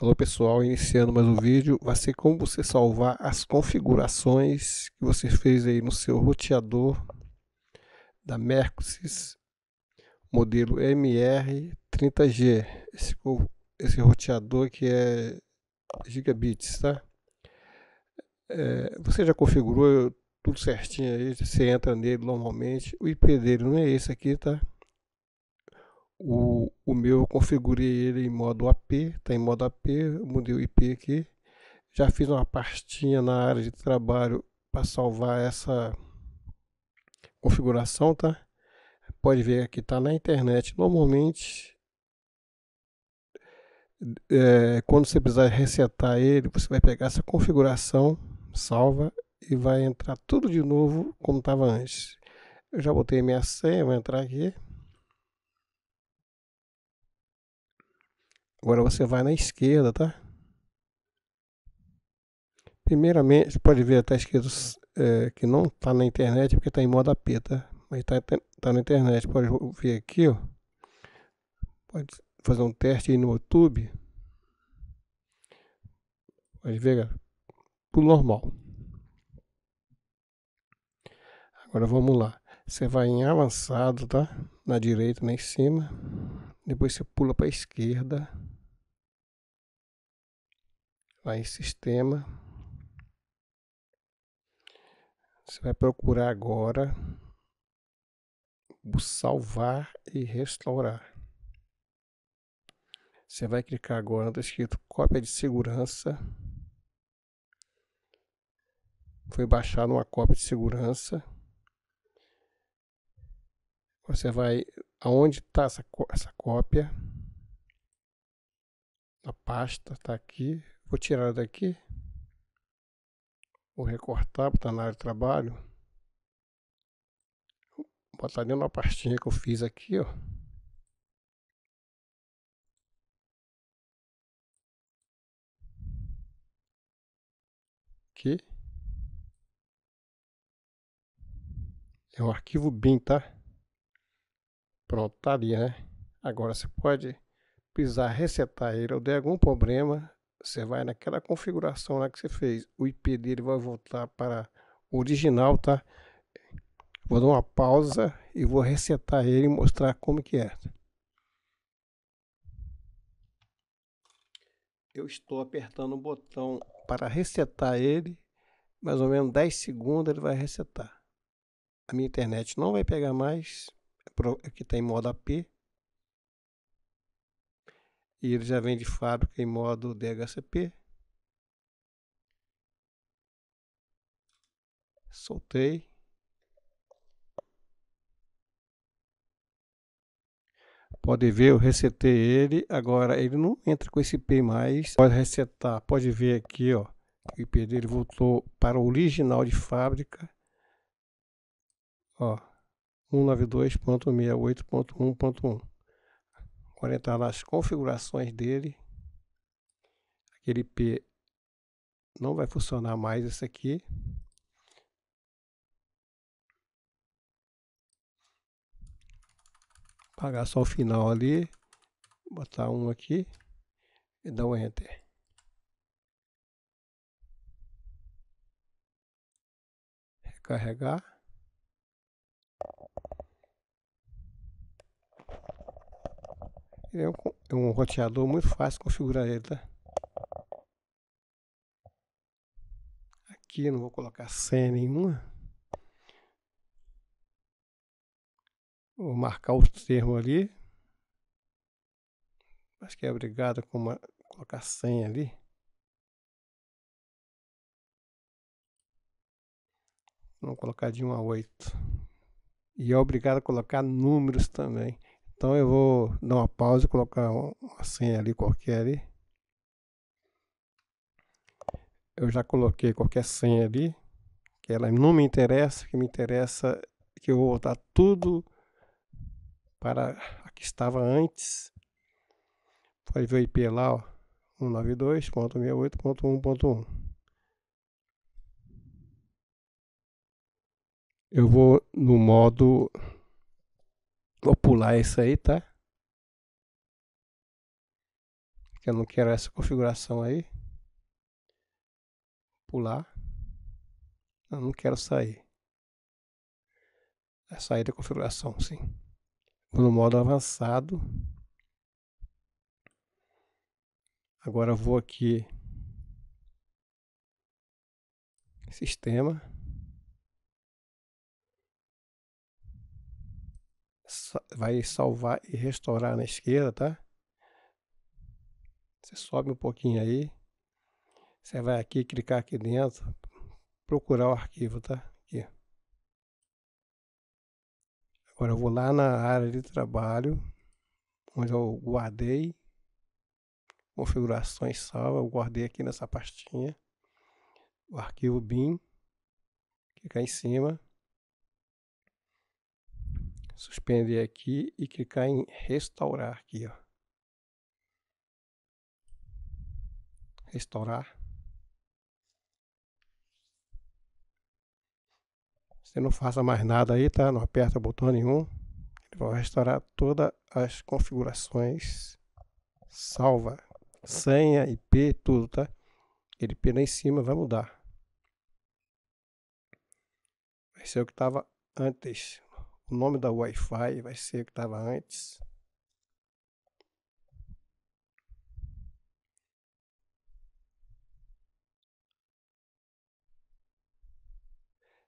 Alô pessoal, iniciando mais um vídeo, vai ser como você salvar as configurações que você fez aí no seu roteador da Mercosys modelo MR30G, esse, esse roteador que é gigabits, tá? É, você já configurou tudo certinho aí, você entra nele normalmente, o IP dele não é esse aqui, tá? o, o meu eu configurei ele em modo AP, está em modo AP, mudei o IP aqui. Já fiz uma pastinha na área de trabalho para salvar essa configuração, tá? Pode ver que está na internet. Normalmente, é, quando você precisar resetar ele, você vai pegar essa configuração, salva e vai entrar tudo de novo como estava antes. Eu já botei minha senha, vou entrar aqui. Agora você vai na esquerda, tá? Primeiramente, você pode ver, até escrito é, que não tá na internet porque tá em modo AP, tá? Mas tá, tá, tá na internet, pode ver aqui, ó. Pode fazer um teste aí no YouTube. Pode ver, galera. Pro normal. Agora vamos lá. Você vai em avançado, tá? Na direita, lá né, em cima. Depois você pula para a esquerda. Lá em sistema. Você vai procurar agora salvar e restaurar. Você vai clicar agora está escrito cópia de segurança. Foi baixada uma cópia de segurança. Você vai aonde está essa, essa cópia a pasta está aqui vou tirar daqui vou recortar para tá na área de trabalho vou botar dentro da pastinha que eu fiz aqui ó aqui é o arquivo bin tá Pronto, tá ali, né? Agora você pode pisar resetar ele ou der algum problema, você vai naquela configuração lá que você fez. O IP dele vai voltar para o original, tá? Vou dar uma pausa e vou resetar ele e mostrar como que é. Eu estou apertando o botão para resetar ele, mais ou menos 10 segundos ele vai resetar. A minha internet não vai pegar mais, que está em modo AP. E ele já vem de fábrica em modo DHCP. Soltei. Pode ver, eu resetei ele. Agora ele não entra com esse IP mais. Pode resetar. Pode ver aqui, ó. O IP dele voltou para o original de fábrica. Ó. 192.68.1.1. Agora entrar nas configurações dele. Aquele P não vai funcionar mais esse aqui. Apagar só o final ali. Botar um aqui e dar um Enter. Recarregar. é um, é um roteador muito fácil configurar ele, tá? Aqui não vou colocar senha nenhuma. Vou marcar o termo ali. Acho que é obrigado como uma, colocar senha ali. Não colocar de 1 a 8. E é obrigado a colocar números também. Então eu vou dar uma pausa e colocar uma senha ali qualquer ali. Eu já coloquei qualquer senha ali, que ela não me interessa, que me interessa que eu vou voltar tudo para a que estava antes. Pode ver o IP lá, ó, 192.68.1.1. Eu vou no modo Vou pular isso aí, tá? Que eu não quero essa configuração aí. Pular. Eu não quero sair. É sair da configuração, sim. Vou no modo avançado. Agora vou aqui. Sistema. vai salvar e restaurar na esquerda, tá? Você sobe um pouquinho aí. Você vai aqui, clicar aqui dentro, procurar o arquivo, tá? Aqui. Agora eu vou lá na área de trabalho, onde eu guardei configurações salva, eu guardei aqui nessa pastinha o arquivo bin, clicar em cima, suspender aqui e clicar em restaurar aqui, ó. Restaurar. Você não faça mais nada aí, tá? Não aperta botão nenhum. Ele vai restaurar todas as configurações. Salva. Senha, IP, tudo, tá? Ele IP lá em cima vai mudar. Vai ser o que estava antes. O nome da Wi-Fi vai ser o que estava antes.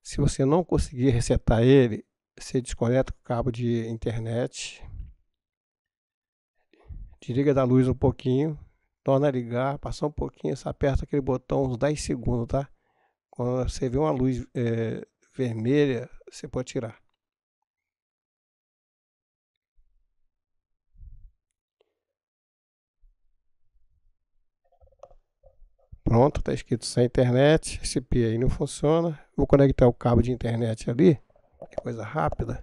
Se você não conseguir resetar ele, você desconecta o cabo de internet, desliga da luz um pouquinho, torna a ligar, passar um pouquinho, você aperta aquele botão uns 10 segundos, tá? Quando você vê uma luz é, vermelha, você pode tirar. Pronto, está escrito sem internet. Esse P aí não funciona. Vou conectar o cabo de internet ali. Que coisa rápida.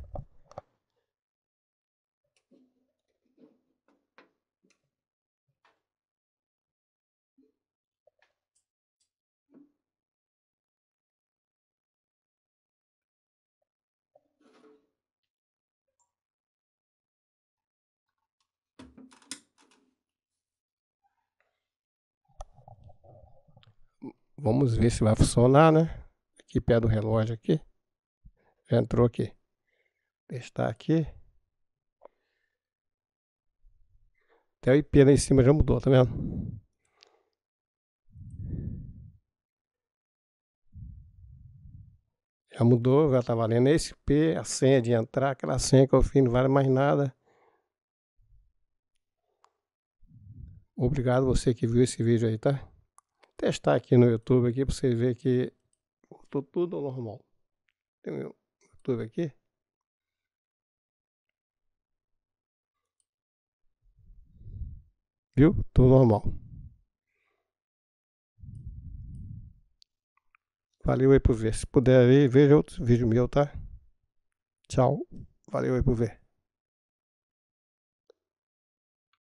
Vamos ver se vai funcionar, né? Aqui perto do relógio aqui. Já entrou aqui. Testar aqui. Até o IP lá em cima já mudou, tá vendo? Já mudou, já tá valendo esse IP, a senha de entrar, aquela senha que eu fiz, não vale mais nada. Obrigado você que viu esse vídeo aí, tá? testar aqui no YouTube aqui para você ver que voltou tudo normal. Tem o YouTube aqui. Viu? Tudo normal. Valeu aí por ver. Se puder aí, veja outro vídeo meu, tá? Tchau. Valeu aí por ver.